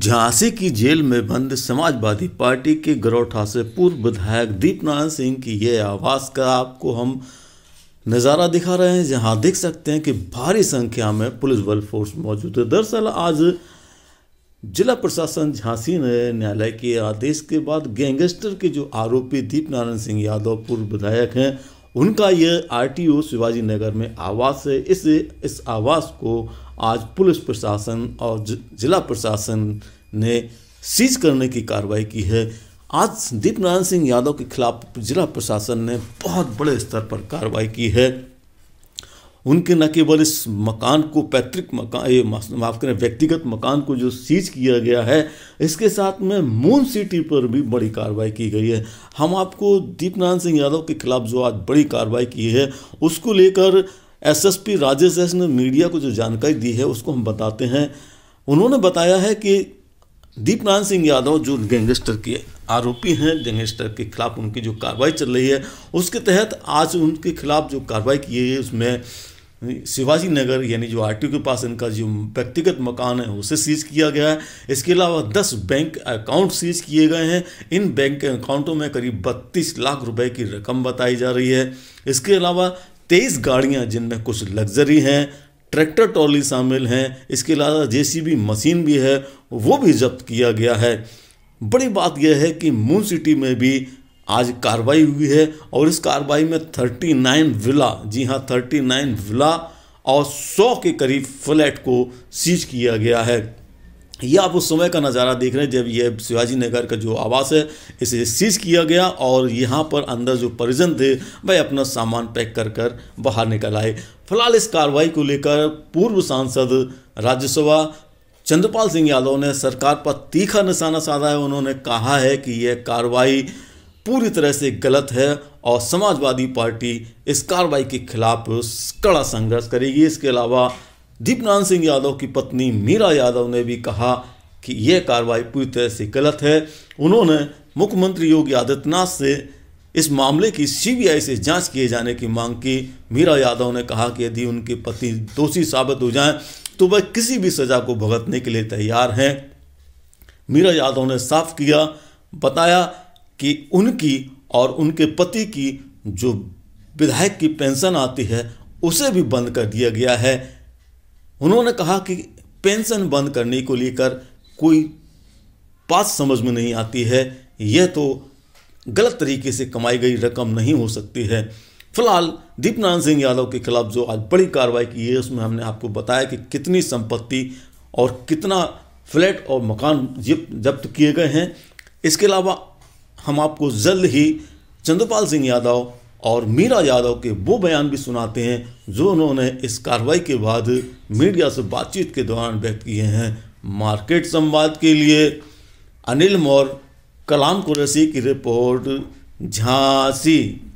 झांसी की जेल में बंद समाजवादी पार्टी के गरौठा से पूर्व विधायक दीप नारायण सिंह की यह आवास का आपको हम नज़ारा दिखा रहे हैं जहां देख सकते हैं कि भारी संख्या में पुलिस बल फोर्स मौजूद है दरअसल आज जिला प्रशासन झांसी ने न्यायालय के आदेश के बाद गैंगस्टर के जो आरोपी दीपनारायण सिंह यादव पूर्व विधायक हैं उनका यह आरटीओ शिवाजी नगर में आवास है इस इस आवास को आज पुलिस प्रशासन और जिला प्रशासन ने सीज करने की कार्रवाई की है आज दीप नारायण सिंह यादव के खिलाफ जिला प्रशासन ने बहुत बड़े स्तर पर कार्रवाई की है उनके न केवल इस मकान को पैतृक मकान माफ करें व्यक्तिगत मकान को जो सीज किया गया है इसके साथ में मून सिटी पर भी बड़ी कार्रवाई की गई है हम आपको दीपनारायण सिंह यादव के खिलाफ जो आज बड़ी कार्रवाई की है उसको लेकर एसएसपी राजेश एस ने मीडिया को जो जानकारी दी है उसको हम बताते हैं उन्होंने बताया है कि दीपनारायण सिंह यादव जो गैंगस्टर के आरोपी हैं गैंगस्टर के खिलाफ उनकी जो कार्रवाई चल रही है उसके तहत आज उनके खिलाफ जो कार्रवाई की है उसमें शिवाजी नगर यानी जो आर के पास इनका जो व्यक्तिगत मकान है उसे सीज किया गया है इसके अलावा 10 बैंक अकाउंट सीज किए गए हैं इन बैंक अकाउंटों में करीब बत्तीस लाख रुपए की रकम बताई जा रही है इसके अलावा तेईस गाड़ियाँ जिनमें कुछ लग्जरी हैं ट्रैक्टर ट्रॉली शामिल हैं इसके अलावा जे मशीन भी है वो भी जब्त किया गया है बड़ी बात यह है कि मून सिटी में भी आज कार्रवाई हुई है और इस कार्रवाई में 39 विला जी हाँ 39 विला और 100 के करीब फ्लैट को सीज किया गया है यह आप उस समय का नज़ारा देख रहे हैं जब यह शिवाजी नगर का जो आवास है इसे सीज किया गया और यहाँ पर अंदर जो परिजन थे वह अपना सामान पैक कर कर बाहर निकल आए फिलहाल इस कार्रवाई को लेकर पूर्व सांसद राज्यसभा चंद्रपाल सिंह यादव ने सरकार पर तीखा निशाना साधा है उन्होंने कहा है कि यह कार्रवाई पूरी तरह से गलत है और समाजवादी पार्टी इस कार्रवाई के खिलाफ कड़ा संघर्ष करेगी इसके अलावा दीपनाथ सिंह यादव की पत्नी मीरा यादव ने भी कहा कि यह कार्रवाई पूरी तरह से गलत है उन्होंने मुख्यमंत्री योगी आदित्यनाथ से इस मामले की सीबीआई से जांच किए जाने की मांग की मीरा यादव ने कहा कि यदि उनके पति दोषी साबित हो जाएं तो वह किसी भी सजा को भुगतने के लिए तैयार हैं मीरा यादव ने साफ किया बताया कि उनकी और उनके पति की जो विधायक की पेंशन आती है उसे भी बंद कर दिया गया है उन्होंने कहा कि पेंशन बंद करने को लेकर कोई बात समझ में नहीं आती है यह तो गलत तरीके से कमाई गई रकम नहीं हो सकती है फिलहाल दीपनारायण सिंह यादव के खिलाफ जो आज बड़ी कार्रवाई की है उसमें हमने आपको बताया कि कितनी संपत्ति और कितना फ्लैट और मकान जब्त किए गए हैं इसके अलावा हम आपको जल्द ही चंद्रपाल सिंह यादव और मीरा यादव के वो बयान भी सुनाते हैं जो उन्होंने इस कार्रवाई के बाद मीडिया से बातचीत के दौरान व्यक्त किए हैं मार्केट संवाद के लिए अनिल मौर कलाम कुरैसी की रिपोर्ट झांसी